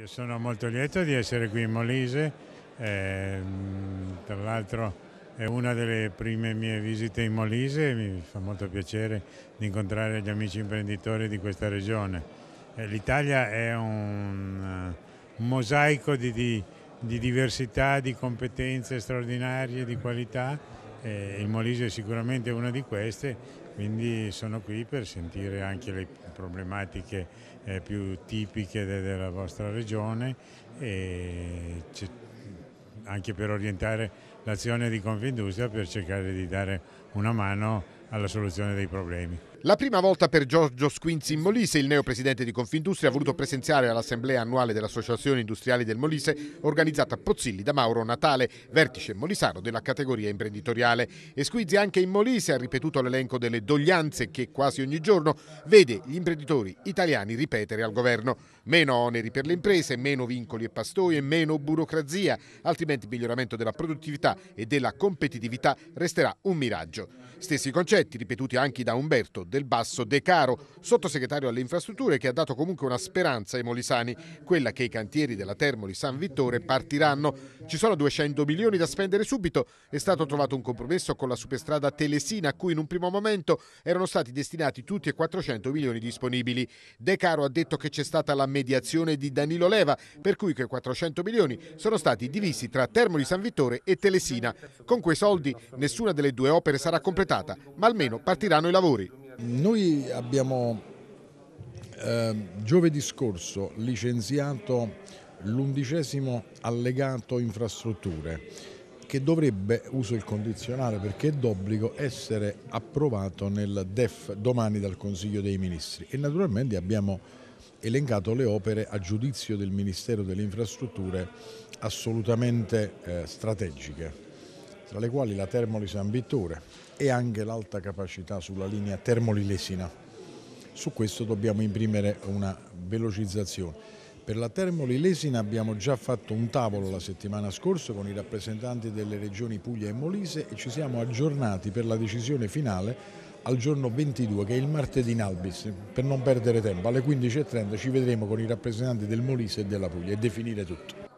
Io sono molto lieto di essere qui in Molise, eh, tra l'altro è una delle prime mie visite in Molise, e mi fa molto piacere di incontrare gli amici imprenditori di questa regione. Eh, L'Italia è un, eh, un mosaico di, di, di diversità, di competenze straordinarie, di qualità e il Molise è sicuramente una di queste, quindi sono qui per sentire anche le problematiche eh, più tipiche della vostra regione e anche per orientare l'azione di Confindustria per cercare di dare una mano alla soluzione dei problemi. La prima volta per Giorgio Squinzi in Molise, il neo presidente di Confindustria ha voluto presenziare all'assemblea annuale dell'Associazione Industriale del Molise organizzata a Pozzilli da Mauro Natale, vertice molisano della categoria imprenditoriale. E Squinzi anche in Molise ha ripetuto l'elenco delle doglianze che quasi ogni giorno vede gli imprenditori italiani ripetere al governo. Meno oneri per le imprese, meno vincoli e pastoie, meno burocrazia, altrimenti il miglioramento della produttività e della competitività resterà un miraggio. Stessi concetti ripetuti anche da Umberto del Basso De Caro, sottosegretario alle infrastrutture che ha dato comunque una speranza ai molisani, quella che i cantieri della Termoli San Vittore partiranno. Ci sono 200 milioni da spendere subito, è stato trovato un compromesso con la superstrada Telesina a cui in un primo momento erano stati destinati tutti e 400 milioni disponibili. De Caro ha detto che c'è stata la mediazione di Danilo Leva, per cui quei 400 milioni sono stati divisi tra Termoli San Vittore e Telesina. Con quei soldi nessuna delle due opere sarà completata, ma almeno partiranno i lavori. Noi abbiamo eh, giovedì scorso licenziato l'undicesimo allegato infrastrutture che dovrebbe, uso il condizionale perché è d'obbligo, essere approvato nel DEF domani dal Consiglio dei Ministri e naturalmente abbiamo elencato le opere a giudizio del Ministero delle Infrastrutture assolutamente eh, strategiche tra le quali la Termoli San Vittore e anche l'alta capacità sulla linea Termoli-Lesina. Su questo dobbiamo imprimere una velocizzazione. Per la Termoli-Lesina abbiamo già fatto un tavolo la settimana scorsa con i rappresentanti delle regioni Puglia e Molise e ci siamo aggiornati per la decisione finale al giorno 22 che è il martedì in Albis per non perdere tempo alle 15.30 ci vedremo con i rappresentanti del Molise e della Puglia e definire tutto.